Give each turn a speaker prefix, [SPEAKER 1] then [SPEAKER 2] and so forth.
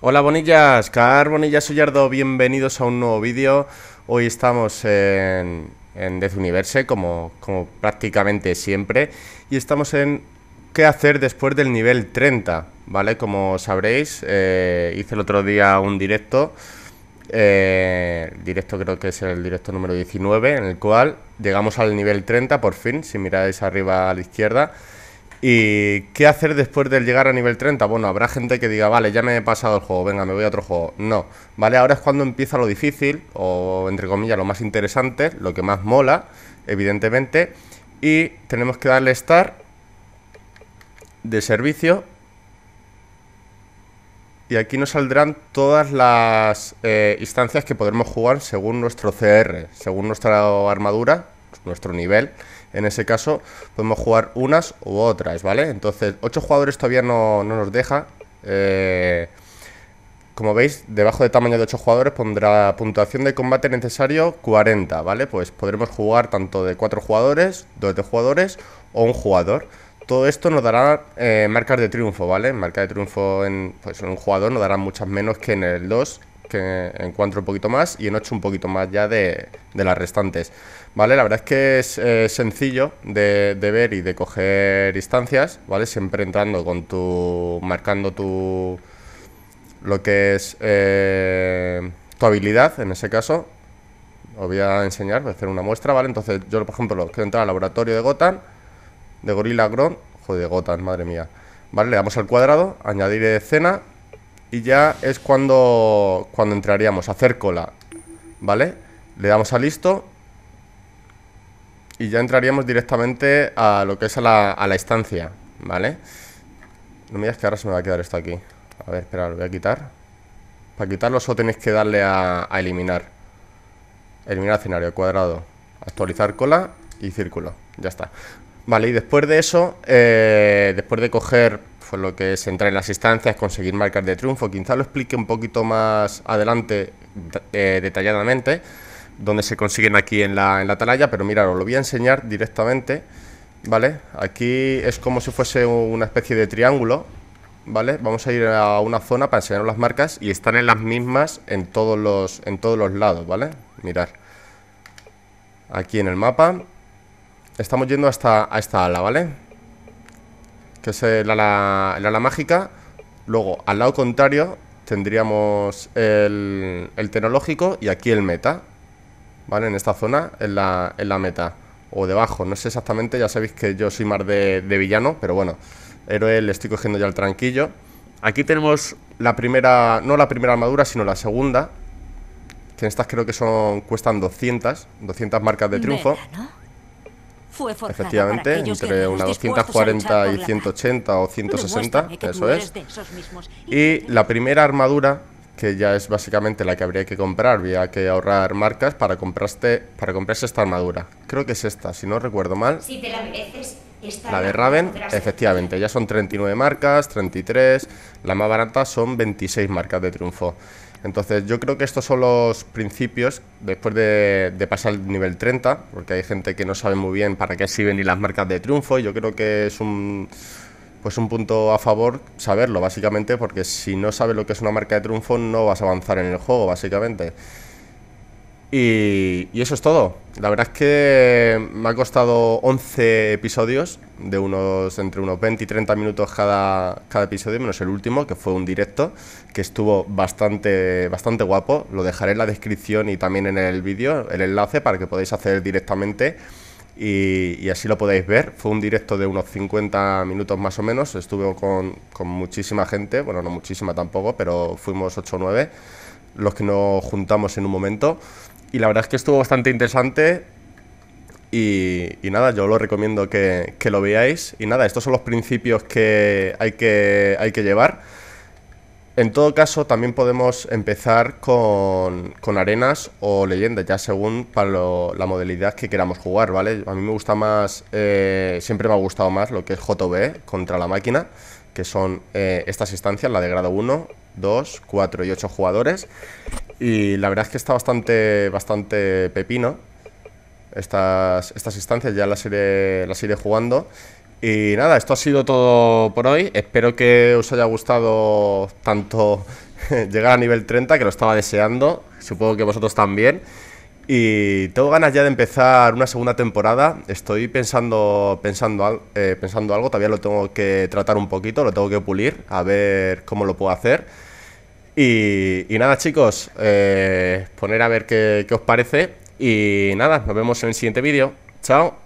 [SPEAKER 1] Hola bonillas, Car soy Sollardo, bienvenidos a un nuevo vídeo. Hoy estamos en, en Death Universe, como, como prácticamente siempre, y estamos en qué hacer después del nivel 30, ¿vale? Como sabréis, eh, hice el otro día un directo, eh, directo creo que es el directo número 19, en el cual llegamos al nivel 30 por fin, si miráis arriba a la izquierda. ¿Y qué hacer después del llegar a nivel 30? Bueno, habrá gente que diga, vale, ya me he pasado el juego, venga, me voy a otro juego. No, ¿vale? Ahora es cuando empieza lo difícil, o entre comillas, lo más interesante, lo que más mola, evidentemente. Y tenemos que darle start de servicio. Y aquí nos saldrán todas las eh, instancias que podremos jugar según nuestro CR, según nuestra armadura, nuestro nivel. En ese caso podemos jugar unas u otras, ¿vale? Entonces, 8 jugadores todavía no, nos deja. Eh, como veis, debajo de tamaño de 8 jugadores pondrá puntuación de combate necesario 40, ¿vale? Pues podremos jugar tanto de 4 jugadores, 2 de jugadores o un jugador. Todo esto nos dará eh, marcas de triunfo, ¿vale? Marca de triunfo pues, en, un jugador nos darán muchas menos que en el 2, que en 4 un poquito más y en 8 un poquito más ya de, de, las restantes. ¿Vale? La verdad es que es eh, sencillo de, ver y de coger instancias, ¿vale? Siempre entrando con tu. marcando tu. lo que es. Eh, tu habilidad en ese caso. Os voy a enseñar, voy a hacer una muestra, ¿vale? Entonces, yo por ejemplo, quiero entrar al laboratorio de Gotham de Gorilla Ground, joder, gotas, madre mía. Vale, le damos al cuadrado, añadir escena y ya es cuando, cuando entraríamos a hacer cola, ¿vale? Le damos a listo y ya entraríamos directamente a lo que es a la, a la estancia, ¿vale? No me digas que ahora se me va a quedar esto aquí. A ver, espera, lo voy a quitar. Para quitarlo solo tenéis que darle a, a eliminar. Eliminar escenario, cuadrado, actualizar cola y círculo. Ya está. Vale, y después de eso, eh, después de coger pues, lo que es entrar en las instancias, conseguir marcas de triunfo, quizá lo explique un poquito más adelante eh, detalladamente, donde se consiguen aquí en la, en atalaya, pero mira, os lo voy a enseñar directamente, ¿vale? Aquí es como si fuese una especie de triángulo, ¿vale? Vamos a ir a una zona para enseñaros las marcas y están en las mismas en todos los, en todos los lados, ¿vale? Mirar. Aquí en el mapa Estamos yendo hasta a esta ala, ¿vale? Que es el ala, ala mágica. Luego, al lado contrario, tendríamos el, el tecnológico y aquí el meta. ¿Vale? En esta zona, en la, meta. O debajo, no sé exactamente, ya sabéis que yo soy más de, villano, pero bueno. Héroe le estoy cogiendo ya el tranquillo. Aquí tenemos la primera, no la primera armadura, sino la segunda. Que en estas creo que son cuestan 200, 200 marcas de triunfo. Efectivamente, entre una 240 y 180 o 160, eso es. Y la primera armadura que ya es básicamente la que habría que comprar, había que ahorrar marcas para para comprarse esta armadura. Creo que es esta, si no recuerdo mal. la la de Raven, efectivamente, ya son 39 marcas, 33, la más barata son 26 marcas de triunfo. Entonces yo creo que estos son los principios después de, pasar el nivel 30, porque hay gente que no sabe muy bien para qué sirven y las marcas de triunfo y yo creo que es un, pues un punto a favor saberlo, básicamente, porque si no sabes lo que es una marca de triunfo no vas a avanzar en el juego, básicamente. Y, eso es todo. La verdad es que me ha costado 11 episodios, de unos entre unos 20 y 30 minutos cada, cada episodio, menos el último, que fue un directo, que estuvo bastante, bastante guapo. Lo dejaré en la descripción y también en el vídeo, el enlace, para que podáis hacer directamente. Y, así lo podéis ver. Fue un directo de unos 50 minutos más o menos. Estuve con, con muchísima gente, bueno, no muchísima tampoco, pero fuimos 8 o 9 los que nos juntamos en un momento. Y la verdad es que estuvo bastante interesante. Y, nada, yo lo recomiendo que, que, lo veáis. Y nada, estos son los principios que hay, que hay que llevar. En todo caso, también podemos empezar con, con arenas o leyendas, ya según para la modalidad que queramos jugar, ¿vale? A mí me gusta más, eh, siempre me ha gustado más lo que es JB e contra la máquina, que son eh, estas instancias, la de grado 1 2, 4 y 8 jugadores. Y la verdad es que está bastante, bastante pepino. Estas, estas instancias ya las iré, las iré jugando. Y nada, esto ha sido todo por hoy. Espero que os haya gustado tanto llegar a nivel 30, que lo estaba deseando. Supongo que vosotros también. Y tengo ganas ya de empezar una segunda temporada. Estoy pensando, pensando, eh, pensando algo, todavía lo tengo que tratar un poquito, lo tengo que pulir, a ver cómo lo puedo hacer. Y, nada, chicos, eh, poner a ver qué os parece. Y nada, nos vemos en el siguiente vídeo. Chao.